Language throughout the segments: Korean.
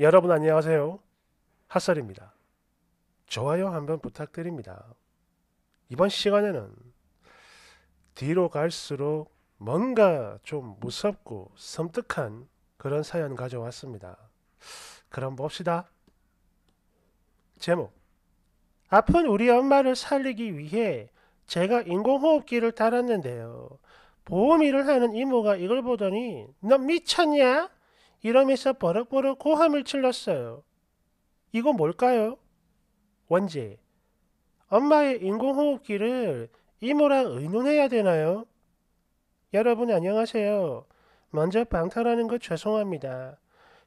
여러분 안녕하세요. 핫설입니다. 좋아요 한번 부탁드립니다. 이번 시간에는 뒤로 갈수록 뭔가 좀 무섭고 섬뜩한 그런 사연 가져왔습니다. 그럼 봅시다. 제목 아픈 우리 엄마를 살리기 위해 제가 인공호흡기를 달았는데요. 보험 일을 하는 이모가 이걸 보더니 너 미쳤냐? 이러면서 버럭버럭 고함을 질렀어요. 이거 뭘까요? 원재, 엄마의 인공호흡기를 이모랑 의논해야 되나요? 여러분 안녕하세요. 먼저 방탈하는 것 죄송합니다.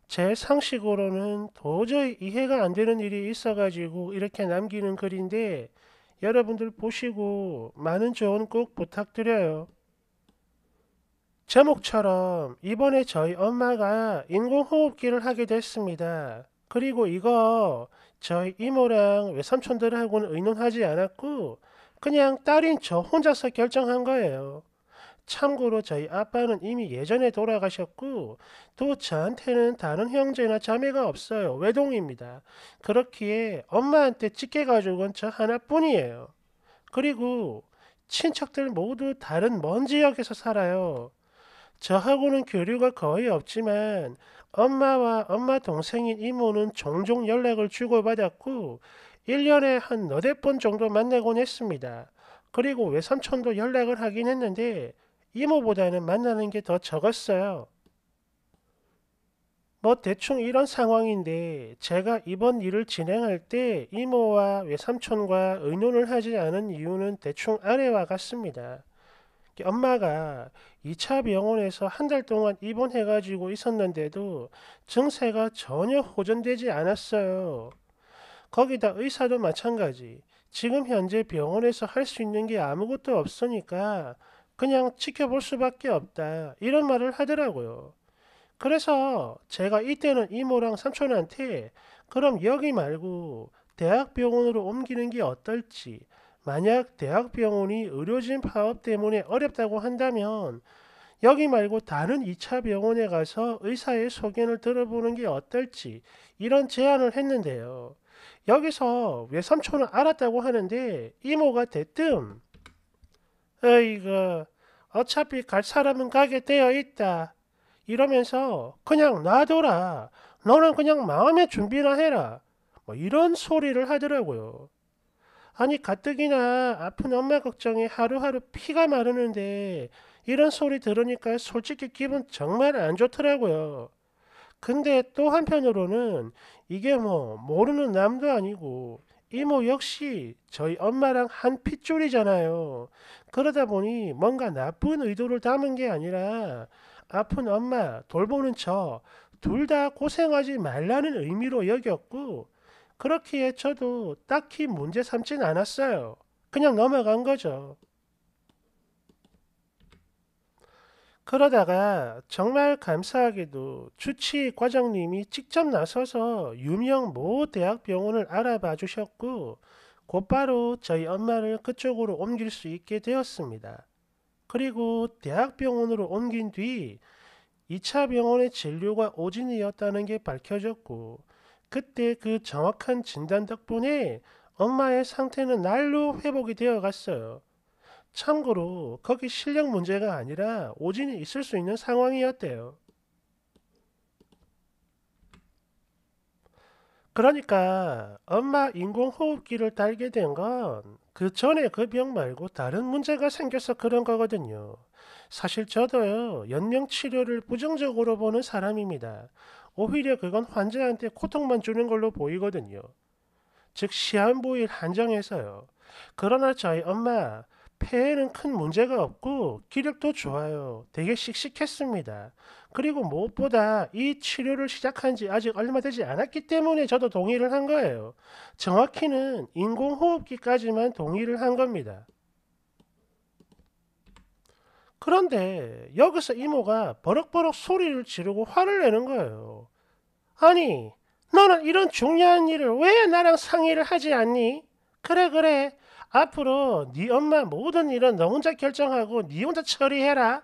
제 상식으로는 도저히 이해가 안 되는 일이 있어가지고 이렇게 남기는 글인데 여러분들 보시고 많은 조언 꼭 부탁드려요. 제목처럼 이번에 저희 엄마가 인공호흡기를 하게 됐습니다. 그리고 이거 저희 이모랑 외삼촌들하고는 의논하지 않았고 그냥 딸인 저 혼자서 결정한 거예요. 참고로 저희 아빠는 이미 예전에 돌아가셨고 또 저한테는 다른 형제나 자매가 없어요. 외동입니다. 그렇기에 엄마한테 찍게 가져온 저 하나뿐이에요. 그리고 친척들 모두 다른 먼 지역에서 살아요. 저하고는 교류가 거의 없지만 엄마와 엄마 동생인 이모는 종종 연락을 주고받았고 1년에 한 너댓 번 정도 만나곤 했습니다. 그리고 외삼촌도 연락을 하긴 했는데 이모보다는 만나는 게 더 적었어요. 뭐 대충 이런 상황인데 제가 이번 일을 진행할 때 이모와 외삼촌과 의논을 하지 않은 이유는 대충 아래와 같습니다. 엄마가 2차 병원에서 한 달 동안 입원해가지고 있었는데도 증세가 전혀 호전되지 않았어요. 거기다 의사도 마찬가지. 지금 현재 병원에서 할 수 있는 게 아무것도 없으니까 그냥 지켜볼 수밖에 없다. 이런 말을 하더라고요. 그래서 제가 이때는 이모랑 삼촌한테 그럼 여기 말고 대학병원으로 옮기는 게 어떨지 만약 대학병원이 의료진 파업 때문에 어렵다고 한다면 여기 말고 다른 2차 병원에 가서 의사의 소견을 들어보는 게 어떨지 이런 제안을 했는데요. 여기서 외삼촌은 알았다고 하는데 이모가 대뜸 에이그 어차피 갈 사람은 가게 되어 있다 이러면서 그냥 놔둬라 너는 그냥 마음의 준비나 해라 뭐 이런 소리를 하더라고요. 아니 가뜩이나 아픈 엄마 걱정에 하루하루 피가 마르는데 이런 소리 들으니까 솔직히 기분 정말 안 좋더라고요. 근데 또 한편으로는 이게 뭐 모르는 남도 아니고 이모 뭐 역시 저희 엄마랑 한 핏줄이잖아요. 그러다 보니 뭔가 나쁜 의도를 담은 게 아니라 아픈 엄마, 돌보는 저, 둘 다 고생하지 말라는 의미로 여겼고, 그렇기에 저도 딱히 문제 삼진 않았어요. 그냥 넘어간 거죠. 그러다가 정말 감사하게도 주치 과장님이 직접 나서서 유명 모 대학병원을 알아봐 주셨고 곧바로 저희 엄마를 그쪽으로 옮길 수 있게 되었습니다. 그리고 대학병원으로 옮긴 뒤 2차 병원의 진료가 오진이었다는 게 밝혀졌고 그때 그 정확한 진단 덕분에 엄마의 상태는 날로 회복이 되어 갔어요. 참고로 거기 실력 문제가 아니라 오진이 있을 수 있는 상황이었대요. 그러니까 엄마 인공호흡기를 달게 된 건 그 전에 그 병 말고 다른 문제가 생겨서 그런 거거든요. 사실 저도요, 연명치료를 부정적으로 보는 사람입니다. 오히려 그건 환자한테 고통만 주는 걸로 보이거든요. 즉 시한부일 한정에서요. 그러나 저희 엄마 폐에는 큰 문제가 없고 기력도 좋아요. 되게 씩씩했습니다. 그리고 무엇보다 이 치료를 시작한 지 아직 얼마 되지 않았기 때문에 저도 동의를 한 거예요. 정확히는 인공호흡기까지만 동의를 한 겁니다. 그런데 여기서 이모가 버럭버럭 소리를 지르고 화를 내는 거예요. 아니, 너는 이런 중요한 일을 왜 나랑 상의를 하지 않니? 그래, 그래. 앞으로 네 엄마 모든 일은 너 혼자 결정하고 네 혼자 처리해라.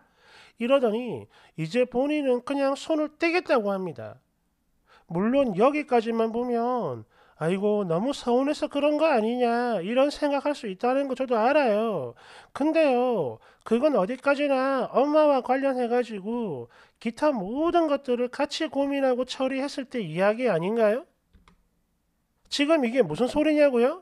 이러더니 이제 본인은 그냥 손을 떼겠다고 합니다. 물론 여기까지만 보면 아이고 너무 서운해서 그런 거 아니냐 이런 생각할 수 있다는 거 저도 알아요. 근데요 그건 어디까지나 엄마와 관련해 가지고 기타 모든 것들을 같이 고민하고 처리했을 때 이야기 아닌가요? 지금 이게 무슨 소리냐고요?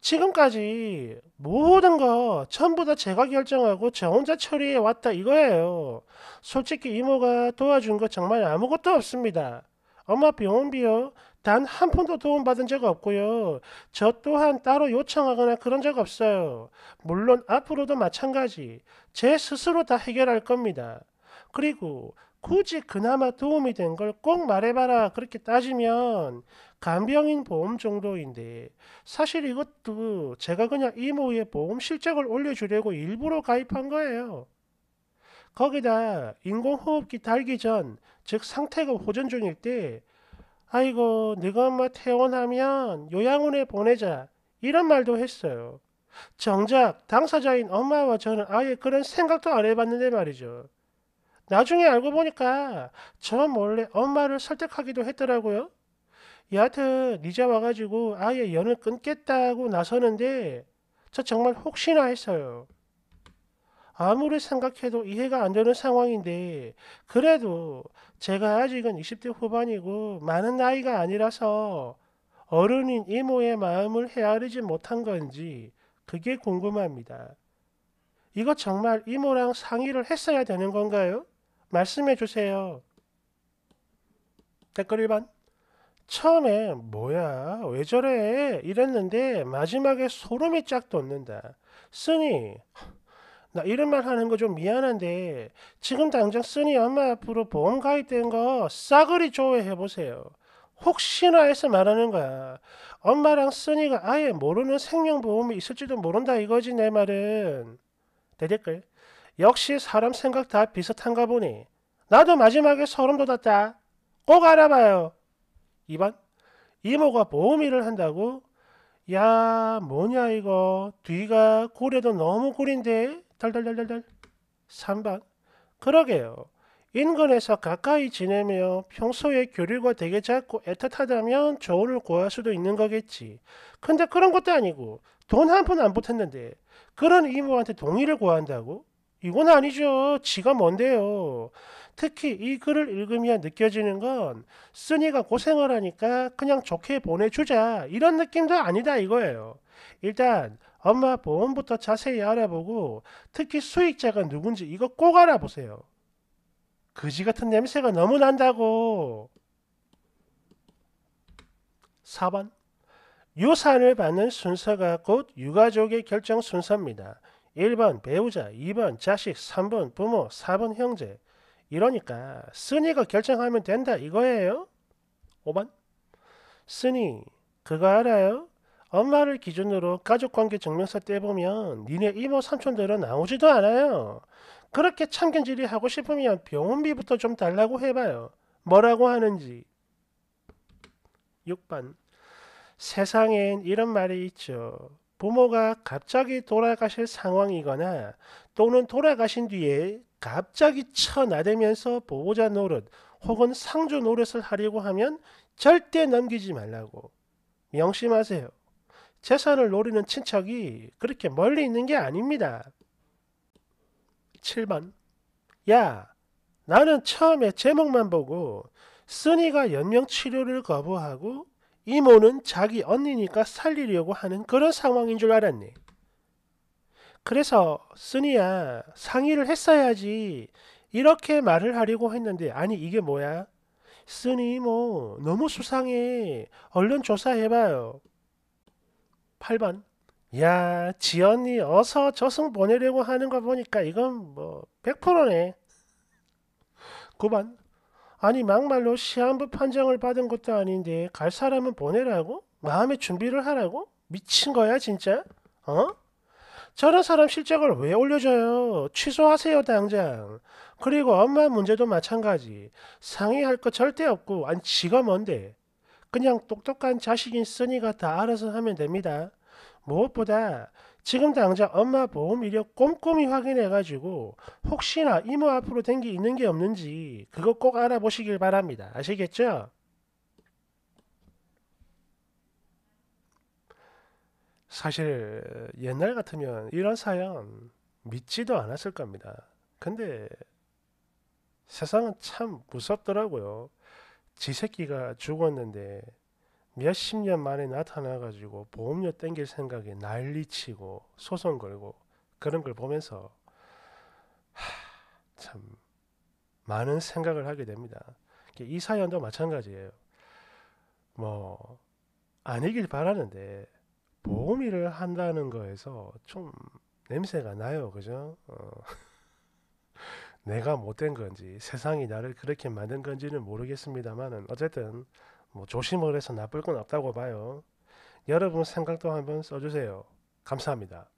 지금까지 모든 거 전부 다 제가 결정하고 저 혼자 처리해 왔다 이거예요. 솔직히 이모가 도와준 거 정말 아무것도 없습니다. 엄마 병원비요, 단한 푼도 도움받은 적 없고요. 저 또한 따로 요청하거나 그런 적 없어요. 물론 앞으로도 마찬가지. 제 스스로 다 해결할 겁니다. 그리고 굳이 그나마 도움이 된 걸 꼭 말해봐라. 그렇게 따지면 간병인 보험 정도인데 사실 이것도 제가 그냥 이모의 보험 실적을 올려주려고 일부러 가입한 거예요. 거기다 인공호흡기 달기 전, 즉 상태가 호전 중일 때 아이고 네가 엄마 뭐 퇴원하면 요양원에 보내자 이런 말도 했어요. 정작 당사자인 엄마와 저는 아예 그런 생각도 안 해봤는데 말이죠. 나중에 알고 보니까 저 몰래 엄마를 설득하기도 했더라고요. 여하튼 니자 와가지고 아예 연을 끊겠다고 나서는데 저 정말 혹시나 했어요. 아무리 생각해도 이해가 안 되는 상황인데 그래도 제가 아직은 20대 후반이고 많은 나이가 아니라서 어른인 이모의 마음을 헤아리지 못한 건지 그게 궁금합니다. 이거 정말 이모랑 상의를 했어야 되는 건가요? 말씀해 주세요. 댓글 1번 처음에 뭐야 왜 저래 이랬는데 마지막에 소름이 쫙 돋는다. 쓰니 나 이런 말 하는 거 좀 미안한데 지금 당장 쓰니 엄마 앞으로 보험 가입된 거 싸그리 조회해 보세요. 혹시나 해서 말하는 거야. 엄마랑 쓰니가 아예 모르는 생명보험이 있을지도 모른다 이거지 내 말은. 대댓글. 역시 사람 생각 다 비슷한가 보니 나도 마지막에 소름 돋았다. 꼭 알아봐요. 2번. 이모가 보험 일을 한다고? 야 뭐냐 이거 뒤가 고래도 너무 구린데 달달달달달 3번 그러게요. 인근에서 가까이 지내며 평소에 교류가 되게 작고 애틋하다면 조언을 구할 수도 있는 거겠지. 근데 그런 것도 아니고 돈 한 푼 안붙었는데 그런 이모한테 동의를 구한다고? 이건 아니죠. 지가 뭔데요. 특히 이 글을 읽으며 느껴지는 건 쓰니가 고생을 하니까 그냥 좋게 보내주자 이런 느낌도 아니다 이거예요. 일단 엄마 보험부터 자세히 알아보고 특히 수익자가 누군지 이거 꼭 알아보세요. 그지 같은 냄새가 너무 난다고. 4번 유산을 받는 순서가 곧 유가족의 결정 순서입니다. 1번 배우자, 2번 자식, 3번 부모, 4번 형제. 이러니까 스니가 결정하면 된다 이거예요. 5번 스니 그거 알아요? 엄마를 기준으로 가족관계 증명서 떼보면 니네 이모 삼촌들은 나오지도 않아요. 그렇게 참견질이 하고 싶으면 병원비부터 좀 달라고 해봐요. 뭐라고 하는지. 6번 세상엔 이런 말이 있죠. 부모가 갑자기 돌아가실 상황이거나 또는 돌아가신 뒤에 갑자기 쳐나대면서 보호자 노릇 혹은 상조 노릇을 하려고 하면 절대 넘기지 말라고 명심하세요. 재산을 노리는 친척이 그렇게 멀리 있는 게 아닙니다. 7번 야 나는 처음에 제목만 보고 쓰니가 연명 치료를 거부하고 이모는 자기 언니니까 살리려고 하는 그런 상황인 줄 알았네. 그래서 쓰니야 상의를 했어야지 이렇게 말을 하려고 했는데 아니 이게 뭐야? 쓰니 뭐 너무 수상해. 얼른 조사해봐요. 8번 야 지연이 어서 저승 보내려고 하는 거 보니까 이건 뭐 100%네. 9번 아니 막말로 시한부 판정을 받은 것도 아닌데 갈 사람은 보내라고? 마음의 준비를 하라고? 미친 거야 진짜? 어? 저런 사람 실적을 왜 올려줘요? 취소하세요, 당장. 그리고 엄마 문제도 마찬가지. 상의할 거 절대 없고, 아니, 지가 뭔데. 그냥 똑똑한 자식인 쓰니가 다 알아서 하면 됩니다. 무엇보다 지금 당장 엄마 보험 이력 꼼꼼히 확인해가지고 혹시나 이모 앞으로 된 게 있는 게 없는지 그거 꼭 알아보시길 바랍니다. 아시겠죠? 사실 옛날 같으면 이런 사연 믿지도 않았을 겁니다. 근데 세상은 참 무섭더라고요. 지 새끼가 죽었는데 몇십 년 만에 나타나가지고 보험료 땡길 생각에 난리치고 소송 걸고 그런 걸 보면서 하, 참 많은 생각을 하게 됩니다. 이 사연도 마찬가지예요. 뭐 아니길 바라는데 도우미를 한다는 거에서 좀 냄새가 나요. 그죠? 어, 내가 못된 건지 세상이 나를 그렇게 만든 건지는 모르겠습니다만 어쨌든 뭐 조심을 해서 나쁠 건 없다고 봐요. 여러분 생각도 한번 써주세요. 감사합니다.